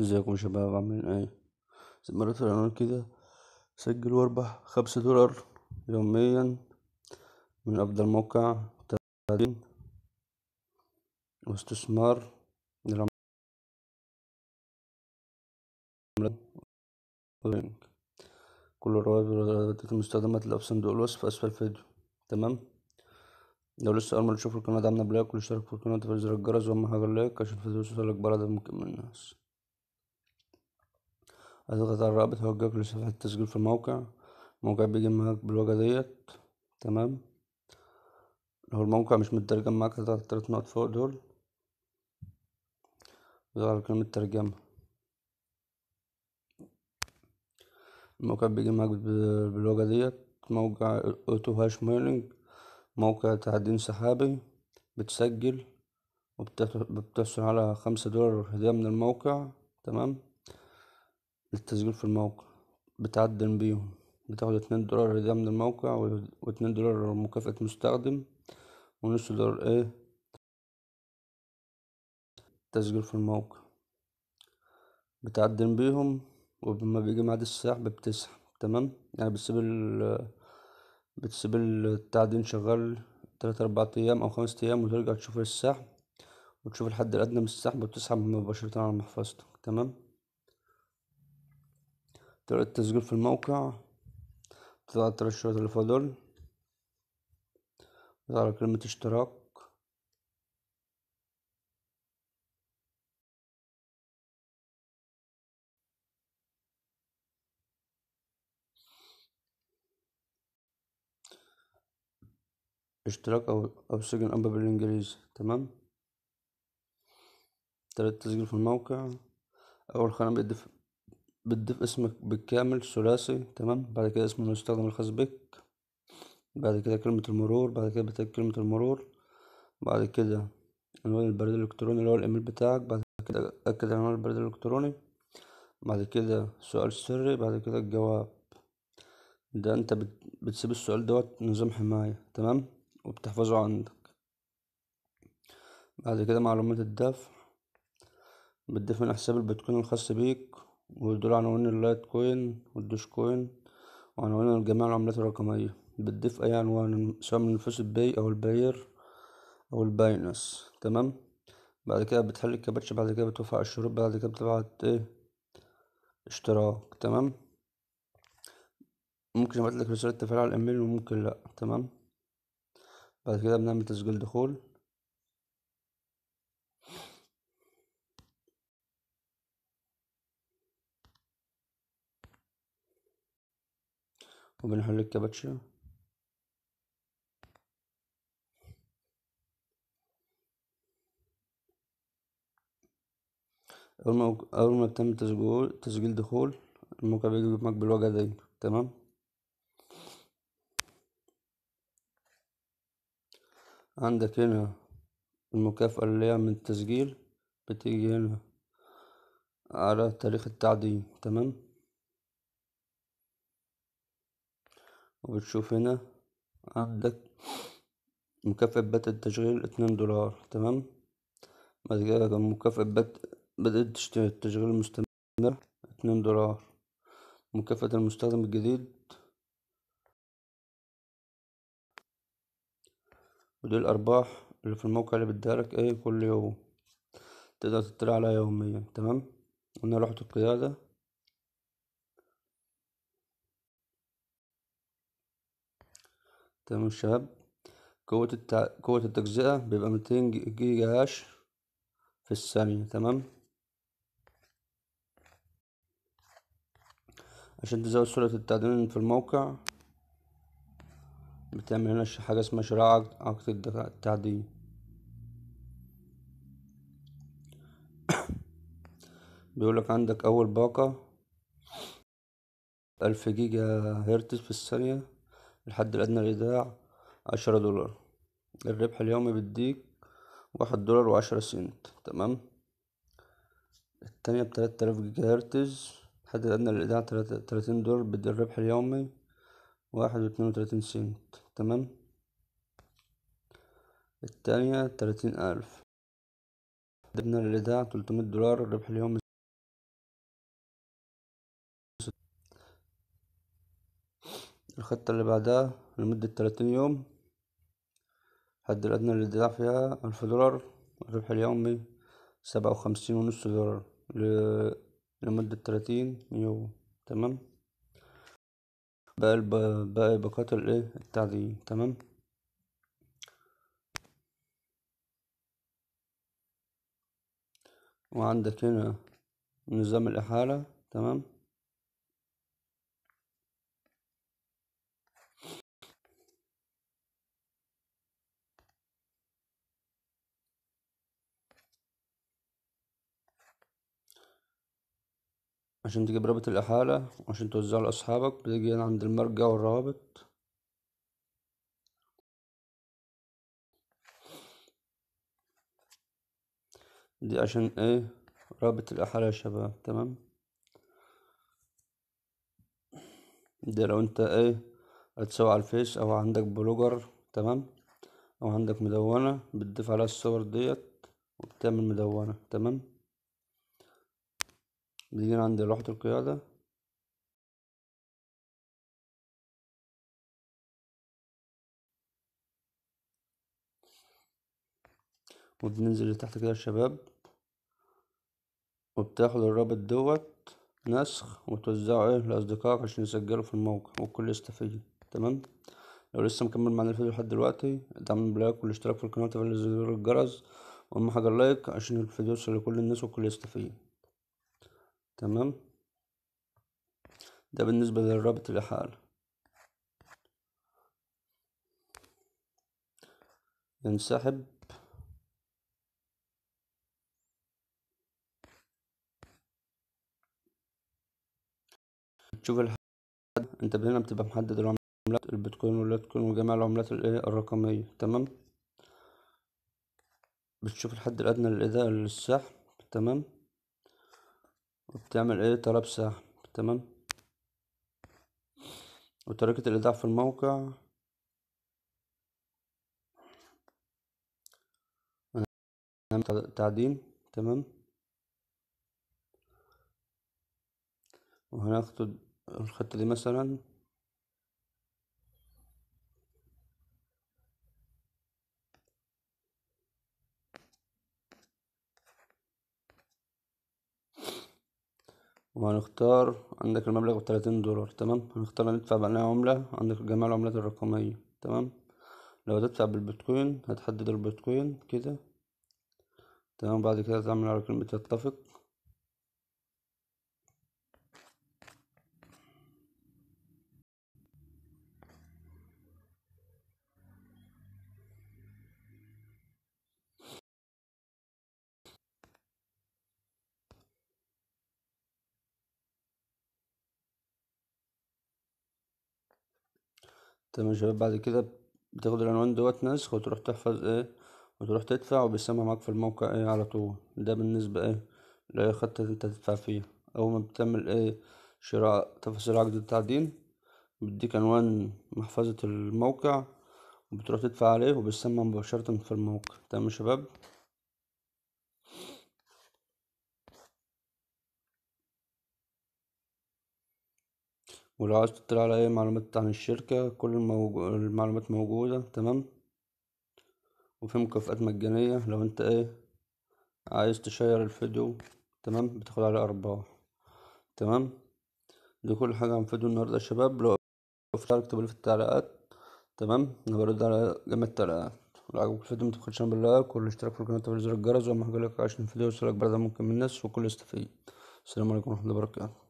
ازيكم يا شباب عاملين ايه مرة العنوان كده سجل واربح خمسة دولار يوميا من افضل موقع تدين واستثمار كل الروابط المستخدمة في صندوق الوصف أسفل الفيديو تمام لو لسه أول مرة تشوف القناة دعمنا بلايك واشترك في القناة وتفعيل زر الجرس وأهم حاجة اللايك عشان الفيديو يوصلك بلد ممكن من الناس هتضغط على الرابط هيوجهك لصفحة التسجيل في الموقع الموقع بيجي معاك بالواجهة ديت تمام لو الموقع مش مترجم معاك هتضغط التلات نقط فوق دول وتضغط كلمة ترجمة الموقع بيجي معاك بالواجهة ديت موقع اوتو هاش ميلينج موقع تعدين سحابي بتسجل وبتحصل على خمسة دولار هدية من الموقع تمام للتسجيل في الموقع بتعدل بيهم بتاخد اتنين دولار هدية من الموقع واتنين دولار مكافأة مستخدم ونص دولار ايه تسجيل في الموقع بتعدل بيهم ولما بيجي ميعاد السحب بتسحب تمام يعني بتسيب ال بتسيب التعدين شغال تلات أربع أيام أو خمس أيام وترجع تشوف السحب وتشوف الحد الأدنى من السحب وتسحب مباشرة على محفظتك تمام طريقة التسجيل في الموقع تضغط على الشريط اللي كلمة اشتراك اشتراك او او سجن امبا بالانجليزي تمام تلات تسجيل في الموقع اول خانة بيدي بتضيف اسمك بالكامل ثلاثي تمام بعد كده اسم المستخدم الخاص بك بعد كده كلمة المرور بعد كده بتكتب كلمة المرور بعد كده عنوان البريد الإلكتروني اللي هو الإيميل بتاعك بعد كده أكد عنوان البريد الإلكتروني بعد كده سؤال سري بعد كده الجواب ده أنت بتسيب السؤال دوت نظام حماية تمام وبتحفظه عندك بعد كده معلومات الدفع بتدفع من حساب البيتكوين الخاص بيك ودول عناوين اللايت كوين والدوش كوين وعناوين جميع العملات الرقمية بتضيف أي عنوان سواء من الفلوس الباي أو الباير أو الباينس تمام بعد كده بتحل الكابتشا بعد كده بتوفع الشروط بعد كده بتبعت ايه اشتراك تمام ممكن ابعتلك رسالة تفعيل على الايميل وممكن لأ تمام بعد كده بنعمل تسجيل دخول وبنحل الكابتشا أول ما أول ما تم تسجيل تسجيل دخول الموقع بيجي معاك بالواجهة دي تمام عندك هنا المكافأة اللي هي من التسجيل بتيجي هنا على تاريخ التعدين تمام وبتشوف هنا عندك مكافأة بدء التشغيل اتنين دولار تمام بعد كده مكافأة بدء بدء التشغيل المستمر اتنين دولار مكافأة المستخدم الجديد ودي الأرباح اللي في الموقع اللي بيديهالك ايه كل يوم تقدر تطلع عليها يوميا تمام انا رحت القيادة تمام الشباب قوة التع... قوة التجزئة بيبقى ميتين جيجا هاش في الثانية تمام عشان تزود سرعة التعدين في الموقع بتعمل هنا حاجة اسمها شراع عقد التعدين بيقولك عندك أول باقة ألف جيجا هرتز في الثانية الحد الأدنى للإيداع عشرة دولار الربح اليومي بيديك واحد دولار وعشرة سنت تمام التانية بتلات آلاف جيجا هرتز الحد الأدنى للإيداع تلاتين دولار بيدي الربح اليومي واحد واتنين وتلاتين سنت تمام التانية تلاتين ألف الحد الأدنى للإيداع تلتمية دولار الربح اليومي الخطة اللي بعدها لمدة تلاتين يوم الحد الأدنى للدفع فيها ألف دولار الربح اليومي سبعة وخمسين ونص دولار لمدة تلاتين يوم تمام باقي باقي باقات الايه التعدين تمام وعندك هنا نظام الإحالة تمام عشان تجيب رابط الإحالة وعشان توزعه لأصحابك بتيجي هنا عند المرجع والروابط دي عشان ايه رابط الإحالة يا شباب تمام ده لو انت ايه هتسوي على الفيس او عندك بلوجر تمام او عندك مدونة بتضيف عليها الصور ديت وبتعمل مدونة تمام بنيجي عند لوحة القيادة وبننزل لتحت كده يا شباب وبتاخد الرابط دوت نسخ وتوزعه ايه لاصدقائك عشان يسجلوا في الموقع والكل يستفيد تمام لو لسه مكمل معانا الفيديو لحد دلوقتي ادعمني بلايك والاشتراك في القناه وتفعيل زر الجرس واهم حاجه اللايك عشان الفيديو يوصل لكل الناس والكل يستفيد تمام ده بالنسبة للرابط الإحالة ينسحب تشوف الحد انت هنا بتبقى محدد العملات البيتكوين واللاتكوين وجميع العملات الرقمية تمام بتشوف الحد الأدنى للإيذاء للسحب تمام وبتعمل ايه طلب ساعة تمام وطريقة الإيداع في الموقع تعدين تمام وهناخد الخطة دي مثلا وهنختار عندك المبلغ بتلاتين دولار تمام هنختار ندفع بأنهي عملة عندك جميع العملات الرقمية تمام لو هتدفع بالبيتكوين هتحدد البيتكوين كده تمام بعد كده تعمل على كلمة اتفق تمام يا شباب بعد كده بتاخد العنوان دوت نسخ وتروح تحفظ ايه وتروح تدفع وبيسمع معاك في الموقع ايه على طول ده بالنسبة ايه لأي خطة انت تدفع فيها أول ما بتعمل ايه شراء تفاصيل عقد التعدين بيديك عنوان محفظة الموقع وبتروح تدفع عليه وبيسمع مباشرة في الموقع تمام يا شباب ولو عايز تطلع على اي معلومات عن الشركة كل المعلومات موجودة تمام وفي مكافآت مجانية لو انت ايه عايز تشير الفيديو تمام بتاخد عليه ارباح تمام دي كل حاجة عن فيديو النهاردة يا شباب لو افتكرت اكتبولي في التعليقات تمام انا برد على جميع التعليقات لو عجبك الفيديو متنساش تعمل لايك والاشتراك في القناة وتفعيل زر الجرس واهم حاجة لك عشان الفيديو يوصلك بعد ممكن من الناس والكل يستفيد السلام عليكم ورحمة الله وبركاته